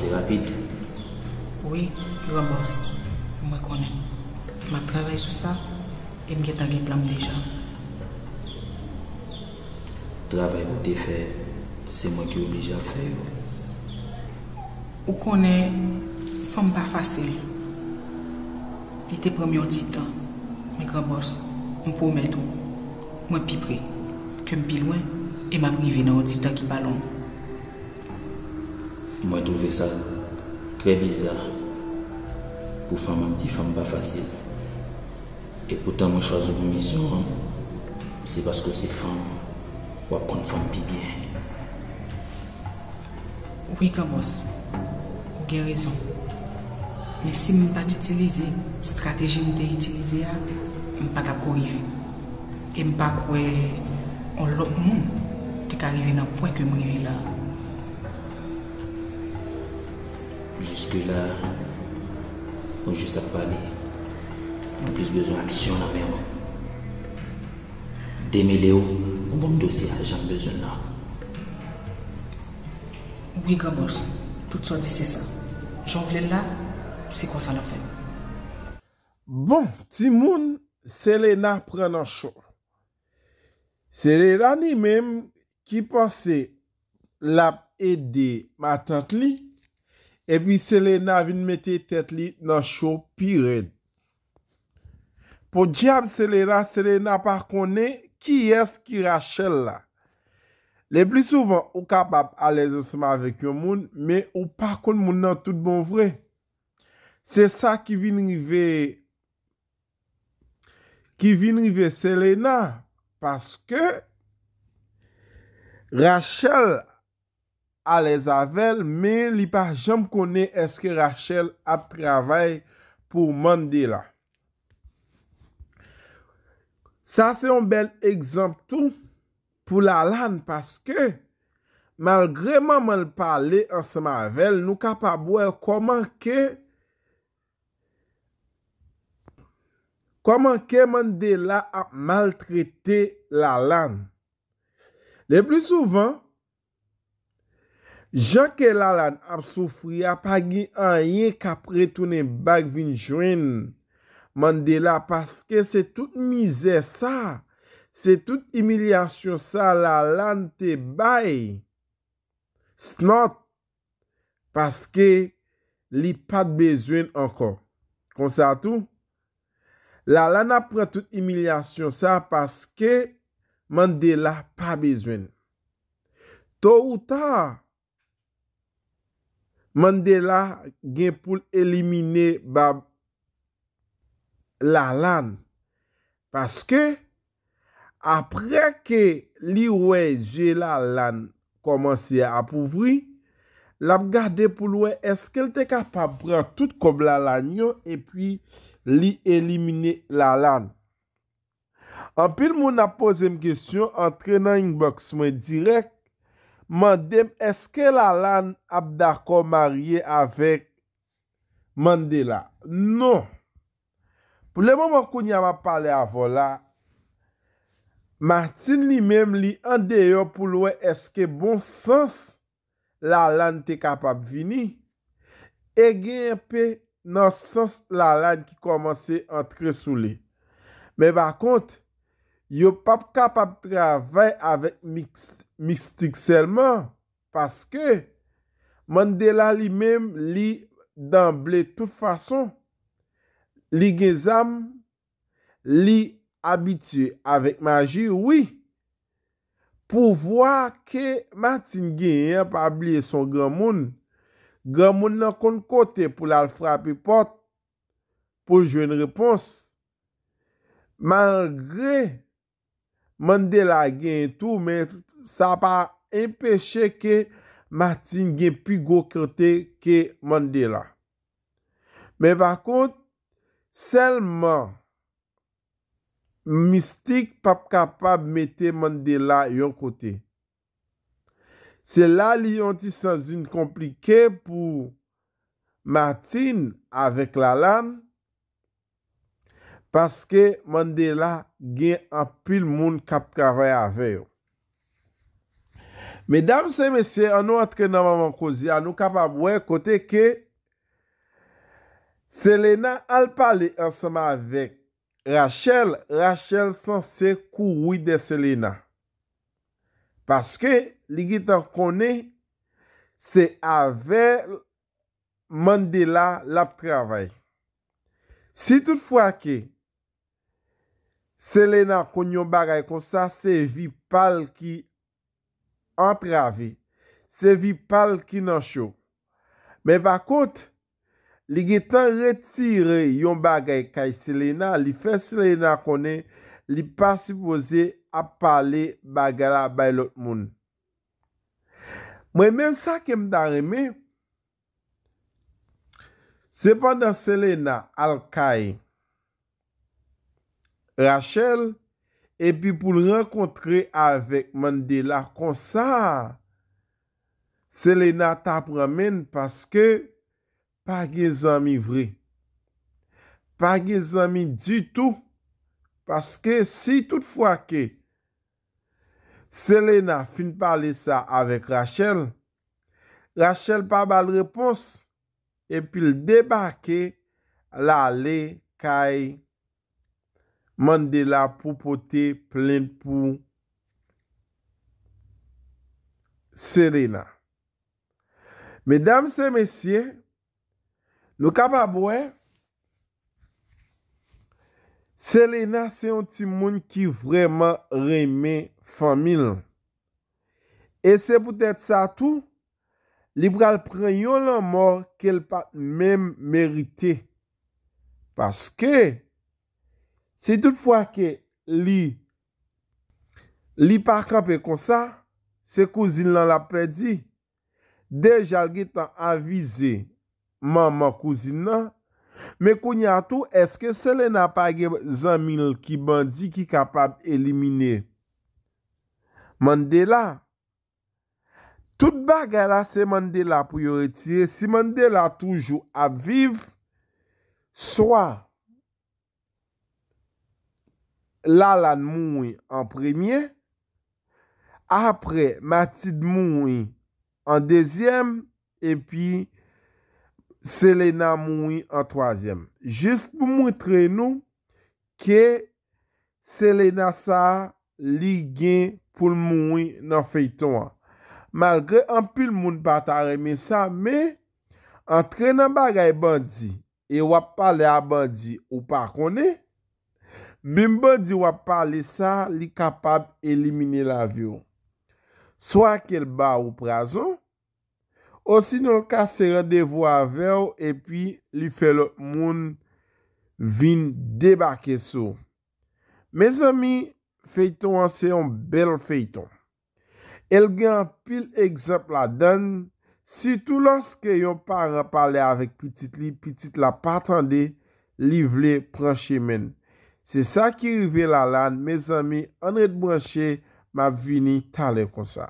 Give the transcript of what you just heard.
C'est rapide. Oui, grand boss je connais. Je travaille sur ça et je de plan déjà. Travail que tu faire. c'est moi qui suis obligé à faire. Ou une femme pas facile. Il était premier petit titan. Mais grand boss, on promet tout. Moi, plus près, que je suis loin et je arrivé dans un titan qui ballon. Moi, trouvé ça très bizarre. Pour faire mon petit femme pas facile. Et pourtant, je choisis une mission, hein. c'est parce que ces femmes ou prendre femme bien. Oui, Kamos, vous avez raison. Mais si je ne pas utiliser la stratégie que j'ai utilisée, je ne pas arriver... Et je ne pas croire en l'autre monde qui est arrivé à point que je suis là. Jiske la, moun jisap pa li, moun plis bezon aksyon nan men moun. Deme le ou, moun dosi ajan bezon nan. Oui, gamos, tout sa di se sa. Jom vle la, se kon sa la fe. Bon, ti moun, se le nan pren nan chou. Se le nan ni menm ki pase la edi matant li, epi Selena vin mette tet li nan chou pi red. Po diap Selena, Selena parkon ne, ki es ki Rachel la? Le pli souvan ou kapap aleze seman vek yo moun, me ou parkon moun nan tout bon vre. Se sa ki vin rive, ki vin rive Selena, paske, Rachel a, alè zavèl, mè li pa jèm konè eske Rachel ap travèl pou Mandela. Sa se yon bel egzantou pou la lan, paske, malgrèman man l'pallè an seman avèl, nou ka pa bouè kouman ke, kouman ke Mandela ap maltretè la lan. Le plus souvan, Jean ke la lan ap soufri ap agi an ye kapre toune bag vin jwen. Mandela paske se tout mize sa. Se tout imilyasyon sa la lan te bay. Snot. Paske li pat bezwen anko. Konsa tou? La lan ap pre tout imilyasyon sa paske mandela pat bezwen. Tou ou ta? Mandela gen pou elimine bab la lan. Paske, apre ke li wey je la lan komanse apouvri, lab gade pou lwe eske el te kapab pran tout kob la lan yo epi li elimine la lan. Anpil moun ap pose m kesyon antre nan inbox mwen direk Mandem, eske la lan ap dako marye avèk Mandela? Non. Pou le moun mwakoun yama pale avò la, Martine li mèm li ande yo pou lwen eske bon sens la lan te kapap vini, e gen yon pe nan sens la lan ki komanse antre sou li. Men bakont, yo pap kapap travè avèk Mikstè. mistik selman, paske, Mandela li mem li damble tout fason, li genzam, li abitye avèk maji, wè, pou wò ke Matin genyen pa ablie son gèmoun, gèmoun nan kon kote pou la l frappi pot pou jwè n repons, malgrè Mandela genyen tout, men tout Sa pa empeshe ke Martin gen pi go kerte ke Mandela. Men bakot, selman, mistik pap kapab mette Mandela yon kote. Se la li yon ti sa zin komplike pou Martin avek la lan, paske Mandela gen apil moun kapkavay avey yo. Medam se mesye, an nou atre nan maman kozi, an nou kapab wè kote ke Selena al pale ansama avèk Rachel, Rachel san se kou wè de Selena. Paske, li git an kone, se avè mande la lap travè. Si tout fwa ke, Selena konyon bagay kon sa, se vi pal ki entravi, se vi pal ki nan chou. Men bakot, li gen tan retire yon bagay kay Selena, li fe Selena kone li pa sipoze ap pale bagala bay lot moun. Mwen men sa kem da reme, sepanda Selena al kay, Rachel epi pou l renkontre avèk Mandela konsa, Selena tap remen paske pa ge zami vre. Pa ge zami du tou, paske si tout fwa ke, Selena fin pale sa avèk Rachel, Rachel pa bal repons, epi l deba ke la le kaye. Mandela, Popote, Plinpou, Serena. Medam se mesye, lo kapabwe, Serena se yon ti moun ki vreman reme famil. E se pwetet sa tou, lipral pren yon lan mor kel pa mèm merite. Paske, Se tout fwa ke li li pa kapè kon sa, se kouzin nan la pè di, deja lge tan avize man man kouzin nan, me kounya tou, eske se le nan pa ge zan mil ki bandi ki kapap elimine. Mandela, tout baga la se Mandela pou yo retie, si Mandela toujou ap viv, swa, Lalan Moui an premye, apre Matid Moui an dezyem, epi Selena Moui an trozyem. Jist pou mwitre nou, ke Selena sa ligyen pou Moui nan feyton an. Malgre an pil moun patareme sa, me antre nan bagay bandi, e wap pale a bandi ou pa kone, Bimbo di wap pale sa, li kapab elimine la vyo. Soak el ba ou prazo, osi nou kase re devwa avew, epi li fe lop moun vin debake sou. Mez ami, feyton an se yon bel feyton. El gen pil egzop la den, sitou loske yon pa repale avek pitit li, pitit la patande livle pranche men. Se sa ki rive la lan, me zami, anred mwenche, ma vini tale konsa.